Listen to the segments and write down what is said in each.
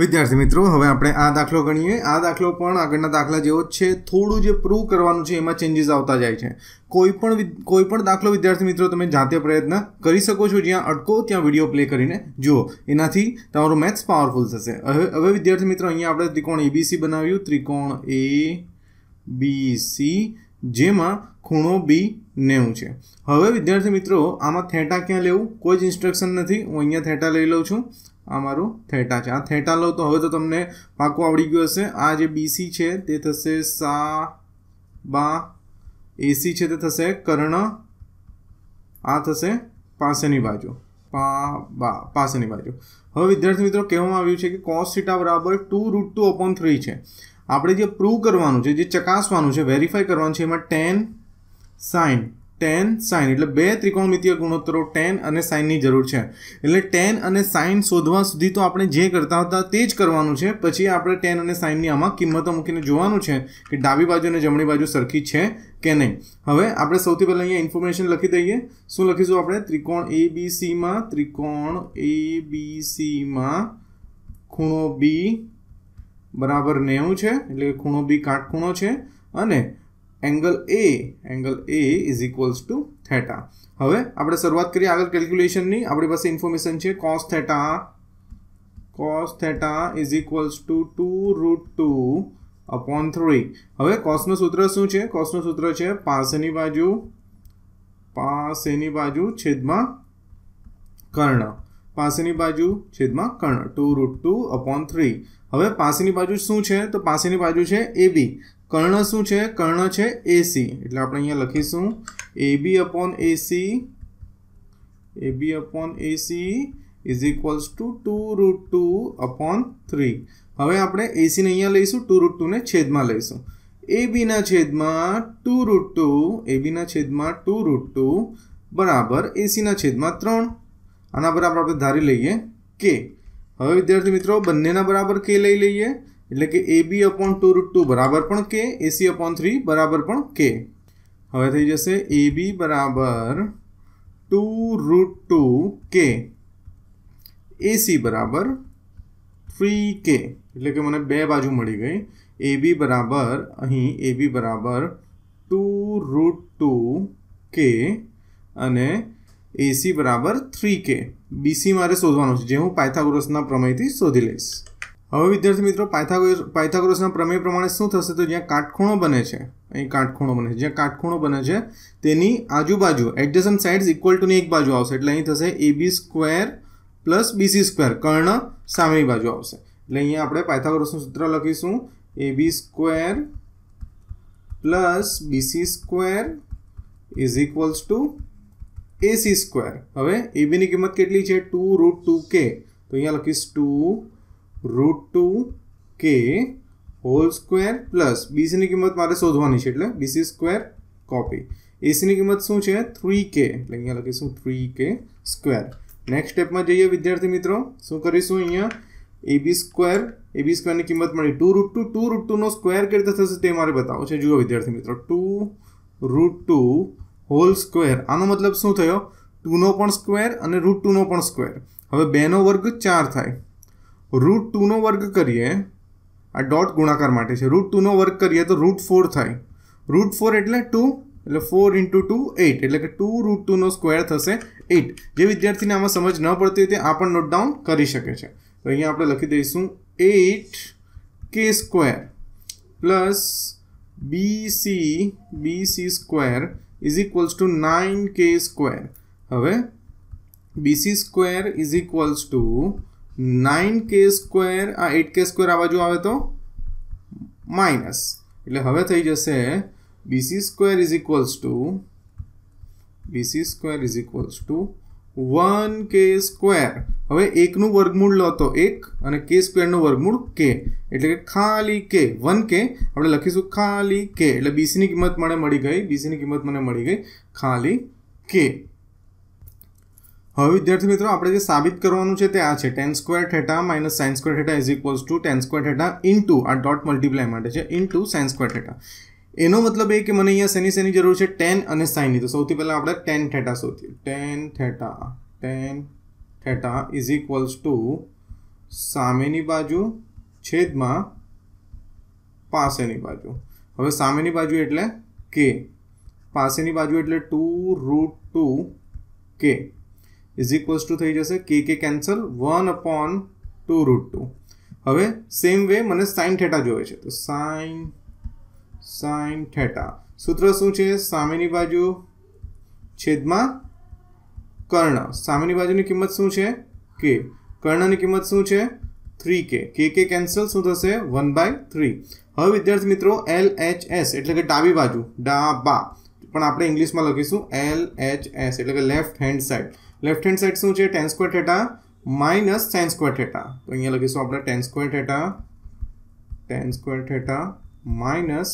વિદ્યાર્થી મિત્રો હવે આપણે આ દાખલો ગણીએ આ દાખલો પણ આગળના દાખલા જેવો જ છે થોડું જે પ્રૂવ કરવાનું છે એમાં ચેન્જીસ આવતા જાય છે કોઈ પણ કોઈ પણ દાખલો વિદ્યાર્થી મિત્રો તમે જાતે પ્રયત્ન કરી શકો છો જ્યાં અટકો ત્યાં વિડીયો પ્લે કરીને જુઓ એનાથી તમારું મેથ્સ પાવરફુલ થશે હવે હવે વિદ્યાર્થી મિત્રો અહીંયા આપણે ત્રિકોણ એબીસી બનાવ્યું ત્રિકોણ એ બી સી જેમાં ખૂણો બી નેવું છે હવે વિદ્યાર્થી મિત્રો આમાં થેટા ક્યાં લેવું કોઈ જ ઇન્સ્ટ્રક્શન નથી હું અહીંયા થેટા લઈ લઉં છું આ મારું થેટા છે આ થેટા લો તો હવે તો તમને પાકું આવડી ગયું હશે આ જે બીસી છે તે થશે સા બા એસી છે તે થશે કર્ણ આ થશે પાસેની બાજુ પા બા પાસેની બાજુ હવે વિદ્યાર્થી મિત્રો કહેવામાં આવ્યું છે કે કોસ થીટા બરાબર two root two upon three છે આપણે જે પ્રૂવ કરવાનું છે જે ચકાસવાનું છે વેરીફાઈ કરવાનું છે એમાં ટેન સાઇન ટેન સાઇન એટલે બે ત્રિકોણમિતીય ગુણોત્તરો ટેન અને સાઇનની જરૂર છે એટલે ટેન અને સાઇન શોધવા સુધી તો આપણે જે કરતા હતા તે જ કરવાનું છે પછી આપણે ટેન અને સાઇનની આમાં કિંમતો મૂકીને જોવાનું છે કે ડાબી બાજુ અને જમણી બાજુ સરખી છે કે નહીં હવે આપણે સૌથી પહેલાં અહીંયા ઇન્ફોર્મેશન લખી દઈએ શું લખીશું આપણે ત્રિકોણ એ બી ત્રિકોણ એ બી ખૂણો બી બરાબર નેવું છે એટલે ખૂણો બી કાટખૂણો છે અને angle A angle A is equals to theta હવે આપણે શરૂઆત કરીએ આગળ કેલ્ક્યુલેશનની આપણી પાસે ઇન્ફોર્મેશન છે cos theta cos theta is equals to two root two upon three હવે કોસનું સૂત્ર શું છે કોસનું સૂત્ર છે પાસેની બાજુ પાસેની બાજુ છેદમાં કર્ણ પાસેની બાજુ છેદમાં કર્ણ two root two upon three હવે પાસેની બાજુ શું છે તો પાસેની બાજુ છે એ બી कर्णों số छे कर्णों छे AC એટલે આપણે અહીંયા લખીશું AB / AC AB / AC = 2√2 / 3 હવે આપણે AC ને અહીંયા લઈશું 2√2 ને છેદમાં લઈશું AB ના છેદમાં 2√2 AB ના છેદમાં 2√2 = AC ના છેદમાં 3 આના બરાબર આપણે ધારી લઈએ કે હવે વિદ્યાર્થી મિત્રો બન્ને ના બરાબર K લઈ લઈએ એટલે કે A B upon two root two બરાબર પણ કે એસી અપોન થ્રી બરાબર પણ કે હવે થઈ જશે એ બી બરાબર ટુ રૂટ ટુ કે એસી બરાબર થ્રી કે એટલે કે મને બે બાજુ મળી ગઈ એ બી બરાબર અહીં એ બી બરાબર ટુ રૂટ ટુ કે અને એસી બરાબર થ્રી કે બીસી મારે શોધવાનું છે જે હું પાયથાગોરસના પ્રમેયથી શોધી લઈશ હવે વિદ્યાર્થી મિત્રો પાયથાગોરસ પાયથાગોરસના પ્રમેય પ્રમાણે શું થશે તો જ્યાં કાટખૂણો બને છે અહીં કાટખૂણો બને છે જ્યાં કાટખૂણો બને છે તેની આજુબાજુ એડજસન સાઇડ્સ ઇક્વલ ટુની એક બાજુ આવશે એટલે અહીં થશે A B square plus BC square કર્ણ સામેની બાજુ આવશે એટલે અહીંયા આપણે પાયથાગોરસનું સૂત્ર લખીશું A B square plus BC square is equals to AC square હવે એબીની કિંમત કેટલી છે ટુ રૂટ ટુ કે તો અહીંયા લખીશ two root two k whole square plus બીસીની કિંમત મારે શોધવાની છે એટલે બીસી સ્ક્વેર કોપી એસીની કિંમત શું છે થ્રી કે એટલે અહીંયા લખીશું થ્રી કે સ્ક્વેર નેક્સ્ટ સ્ટેપમાં જઈએ વિદ્યાર્થી મિત્રો શું કરીશું અહીંયા એબી સ્ક્વેર એબી સ્ક્વેરની કિંમત મળી two root two two root ટુનો સ્ક્વેર કેવી રીતે થશે તે મારે બતાવો છે જુઓ વિદ્યાર્થી મિત્રો two root two whole square આનો મતલબ શું થયો ટુનો પણ સ્ક્વેર અને રૂટ ટુનો પણ સ્ક્વેર હવે બેનો વર્ગ ચાર થાય રૂટ ટુનો વર્ગ કરીએ આ ડોટ ગુણાકાર માટે છે રૂટ ટુનો વર્ગ કરીએ તો રૂટ ફોર થાય રૂટ ફોર એટલે ટુ એટલે ફોર ઇન્ટુ ટુ એટ એટલે કે ટુ રૂટ ટુનો સ્ક્વેર થશે એટ જે વિદ્યાર્થીને આમાં સમજ ન પડતી હોય તે આ પણ નોટ ડાઉન કરી શકે છે તો અહીંયા આપણે લખી દઈશું eight k square plus BC BC square is equals to nine k square હવે BC square is equals to nine k square આ એટ કે સ્ક્વેર આ બાજુ આવે તો માઇનસ એટલે હવે થઈ જશે BC square is equals to BC square is equals to one k square હવે એકનું વર્ગમૂળ લો તો એક અને કે સ્ક્વેરનું વર્ગમૂળ કે એટલે કે ખાલી કે વન કે આપણે લખીશું ખાલી કે એટલે બીસીની કિંમત મને મળી ગઈ બીસીની કિંમત મને મળી ગઈ ખાલી કે હવે વિદ્યાર્થી મિત્રો આપણે જે સાબિત કરવાનું છે તે આ છે tan square theta minus sine square theta is equals to tan square theta into આ ડોટ મલ્ટીપ્લાય માટે છે ઇન્ટુ સાઇન સ્ક્વેર થેટા એનો મતલબ એ કે મને અહીંયા સેની શેની જરૂર છે ટેન અને સાઇનની તો સૌથી પહેલાં આપણે ટેન થેટા સૌથી tan theta tan theta is equals to સામેની બાજુ છેદમાં પાસેની બાજુ હવે સામેની બાજુ એટલે કે પાસેની બાજુ એટલે ટુ રૂટ ટુ કે ઇઝ ઇક્વલ્સ ટુ થઈ જશે કે કે cancel one upon two root two હવે સેમ વે મને સાઇન થેટા જોવે છે તો સાઇન સાઇન થેટા સૂત્ર શું છે સામેની બાજુ છેદમાં કર્ણ સામેની બાજુની કિંમત શું છે કે કર્ણની કિંમત શું છે થ્રી કે કે કે કેન્સલ શું થશે વન બાય થ્રી હવે વિદ્યાર્થી મિત્રો એલ એચ એસ એટલે કે ડાબી બાજુ ડાબા પણ આપણે ઇંગ્લિશમાં લખીશું એલ એચ એસ એટલે કે left hand side left hand side शू tan square theta minus tan square theta तो अँ लखीश आप tan square theta tan square theta minus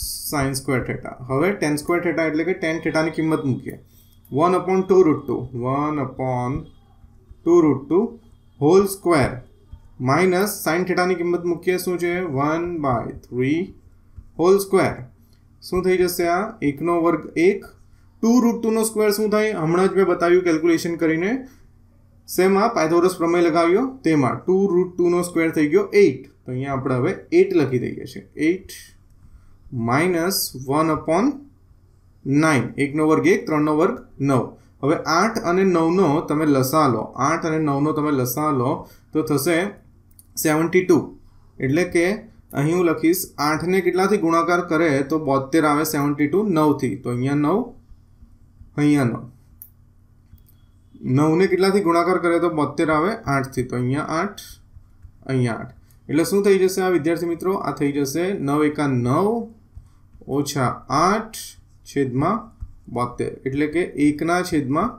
sine square theta हम टेन स्क्वेर थेटा एट के टेन थेटा की किमत मूकी one upon two root two one upon two root two whole square minus sine theta की किमत मूक शू one by three whole square शू थी जैसे आ एक वर्ग एक ટુ રૂટ ટુનો સ્ક્વેર શું થાય હમણાં જ મેં બતાવ્યું કેલ્ક્યુલેશન કરીને સેમ આ પાયથોરસ પ્રમેય લગાવ્યો તેમાં ટુ રૂટ ટુનો સ્ક્વેર થઈ ગયો એઇટ તો અહીંયા આપણે હવે એટ લખી દઈએ છીએ eight minus one upon nine એકનો વર્ગ એક ત્રણનો વર્ગ નવ હવે આઠ અને નવનો તમે લસા લો આઠ અને નવનો તમે લસા લો તો થશે સેવન્ટી ટુ એટલે કે અહીં હું લખીશ આઠને કેટલાથી ગુણાકાર કરે તો બોતેર આવે સેવન્ટી ટુ નવથી તો અહીંયા નવ અહીંયાનો નવને કેટલાથી ગુણાકાર કરે તો બોતેર આવે આઠથી તો અહીંયા આઠ અહીંયા આઠ એટલે શું થઈ જશે આ વિદ્યાર્થી મિત્રો આ થઈ જશે નવ એકા નવ ઓછા આઠ છેદમાં બોતેર એટલે કે એકના છેદમાં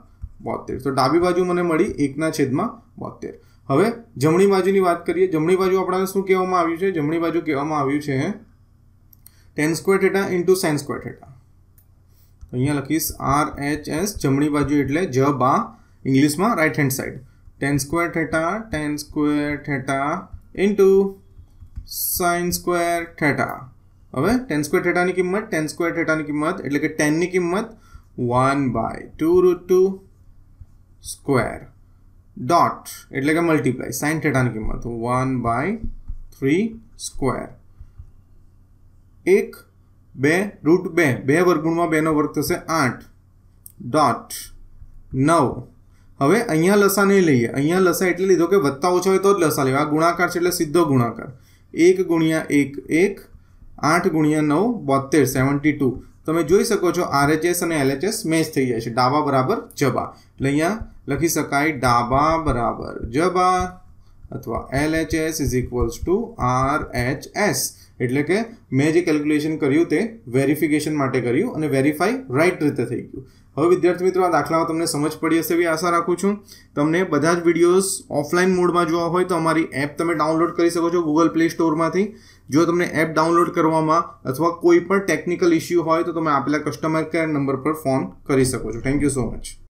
બોતેર તો ડાબી બાજુ મને મળી એકના છેદમાં બોતેર હવે જમણી બાજુની વાત કરીએ જમણી બાજુ આપણાને શું કહેવામાં આવ્યું છે જમણી બાજુ કહેવામાં આવ્યું છે tan square theta into sine square theta तो यहां लकीस rhs जमणी बाजू એટલે જબા ઇંગ્લિશમાં right hand side tan²θ tan²θ * sin²θ હવે tan²θ ની કિંમત tan²θ ની કિંમત એટલે કે tan ની કિંમત 1 / 2√2². એટલે કે મલ્ટીપ્લાય sinθ ની કિંમત 1 / 3² એક બે રૂટ બે બે વર્ગુણમાં બેનો વર્ગ થશે આઠ ડોટ નવ હવે અહીંયા લસા નહીં લઈએ અહીંયા લસા એટલે લીધો કે વત્તા ઓછા હોય તો જ લસા લેવા ગુણાકાર છે એટલે સીધો ગુણાકાર એક ગુણ્યા એક એક આઠ ગુણ્યા નવ બોતેર સેવન્ટી ટુ તમે જોઈ શકો છો આરએચએસ અને એલએચએસ મેચ થઈ જાય છે ડાબા બરાબર જબા એટલે અહીંયા લખી શકાય ડાબા બરાબર જબા અથવા LHS is equals to RHS એટલે કે મેં જે કેલ્ક્યુલેશન કર્યું તે વેરિફિકેશન માટે કર્યું અને વેરીફાઈ રાઇટ રીતે થઈ ગયું હવે વિદ્યાર્થી મિત્રો આ દાખલામાં તમને સમજ પડી હશે એવી આશા રાખું છું તમને બધા જ વિડીયોઝ ઓફલાઈન મોડમાં જોવા હોય તો અમારી એપ તમે ડાઉનલોડ કરી શકો છો ગૂગલ પ્લે સ્ટોરમાંથી જો તમને એપ ડાઉનલોડ કરવામાં અથવા કોઈ પણ ટેકનિકલ ઇશ્યુ હોય તો તમે આપેલા કસ્ટમર કેર નંબર પર ફોન કરી શકો છો થેન્ક યુ સો મચ